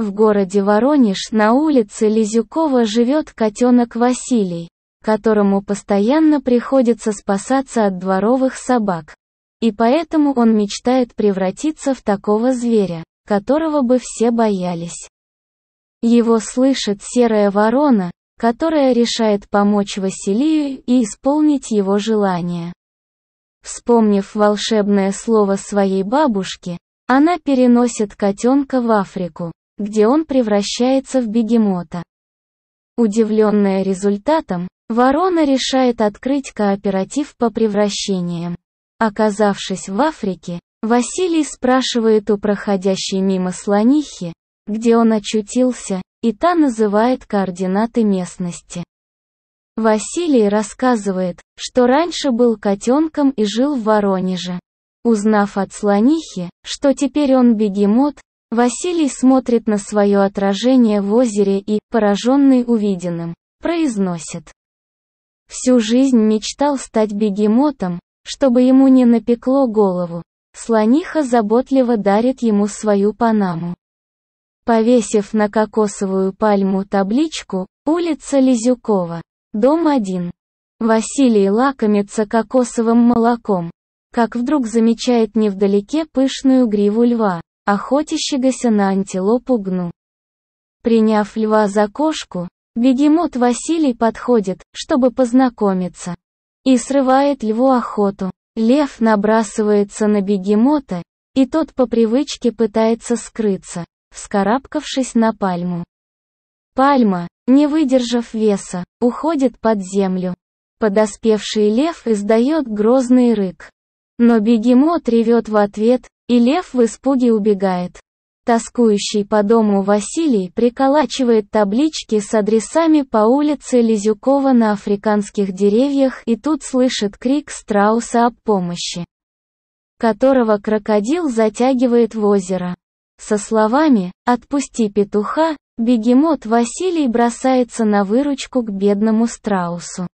В городе Воронеж на улице Лизюкова живет котенок Василий, которому постоянно приходится спасаться от дворовых собак. И поэтому он мечтает превратиться в такого зверя, которого бы все боялись. Его слышит серая ворона, которая решает помочь Василию и исполнить его желание. Вспомнив волшебное слово своей бабушки, она переносит котенка в Африку где он превращается в бегемота. Удивленная результатом, ворона решает открыть кооператив по превращениям. Оказавшись в Африке, Василий спрашивает у проходящей мимо слонихи, где он очутился, и та называет координаты местности. Василий рассказывает, что раньше был котенком и жил в Воронеже. Узнав от слонихи, что теперь он бегемот, Василий смотрит на свое отражение в озере и, пораженный увиденным, произносит. Всю жизнь мечтал стать бегемотом, чтобы ему не напекло голову. Слониха заботливо дарит ему свою панаму. Повесив на кокосовую пальму табличку «Улица Лизюкова, дом 1». Василий лакомится кокосовым молоком, как вдруг замечает невдалеке пышную гриву льва охотящегося на антилопу гну. Приняв льва за кошку, бегемот Василий подходит, чтобы познакомиться, и срывает льву охоту. Лев набрасывается на бегемота, и тот по привычке пытается скрыться, вскарабкавшись на пальму. Пальма, не выдержав веса, уходит под землю. Подоспевший лев издает грозный рык, но бегемот ревет в ответ, и лев в испуге убегает. Тоскующий по дому Василий приколачивает таблички с адресами по улице Лизюкова на африканских деревьях и тут слышит крик страуса о помощи, которого крокодил затягивает в озеро. Со словами «Отпусти петуха», бегемот Василий бросается на выручку к бедному страусу.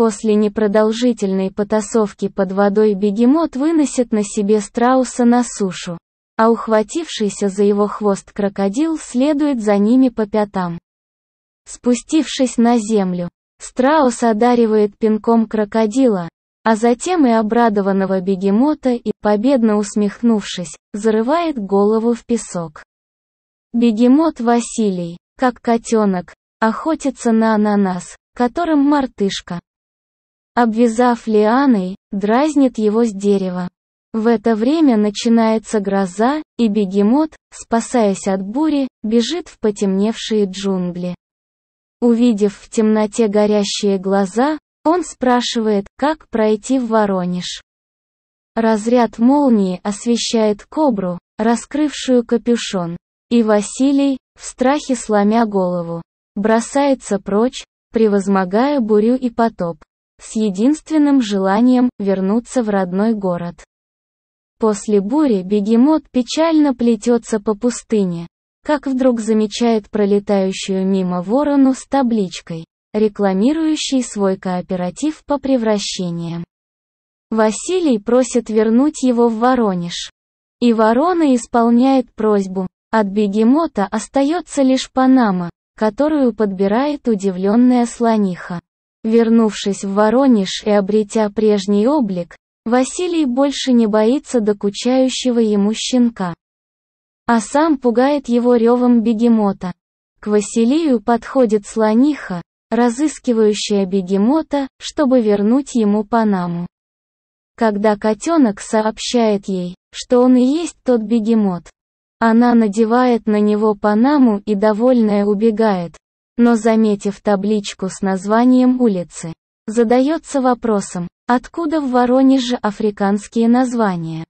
После непродолжительной потасовки под водой бегемот выносит на себе страуса на сушу, а ухватившийся за его хвост крокодил следует за ними по пятам. Спустившись на землю, страус одаривает пинком крокодила, а затем и обрадованного бегемота и, победно усмехнувшись, зарывает голову в песок. Бегемот Василий, как котенок, охотится на ананас, которым мартышка обвязав лианой, дразнит его с дерева. В это время начинается гроза, и бегемот, спасаясь от бури, бежит в потемневшие джунгли. Увидев в темноте горящие глаза, он спрашивает, как пройти в Воронеж. Разряд молнии освещает кобру, раскрывшую капюшон, и Василий, в страхе сломя голову, бросается прочь, превозмогая бурю и потоп с единственным желанием вернуться в родной город. После бури бегемот печально плетется по пустыне, как вдруг замечает пролетающую мимо ворону с табличкой, рекламирующей свой кооператив по превращениям. Василий просит вернуть его в Воронеж. И ворона исполняет просьбу. От бегемота остается лишь Панама, которую подбирает удивленная слониха. Вернувшись в Воронеж и обретя прежний облик, Василий больше не боится докучающего ему щенка. А сам пугает его ревом бегемота. К Василию подходит слониха, разыскивающая бегемота, чтобы вернуть ему Панаму. Когда котенок сообщает ей, что он и есть тот бегемот, она надевает на него Панаму и довольная убегает, но заметив табличку с названием улицы, задается вопросом, откуда в Воронеже африканские названия.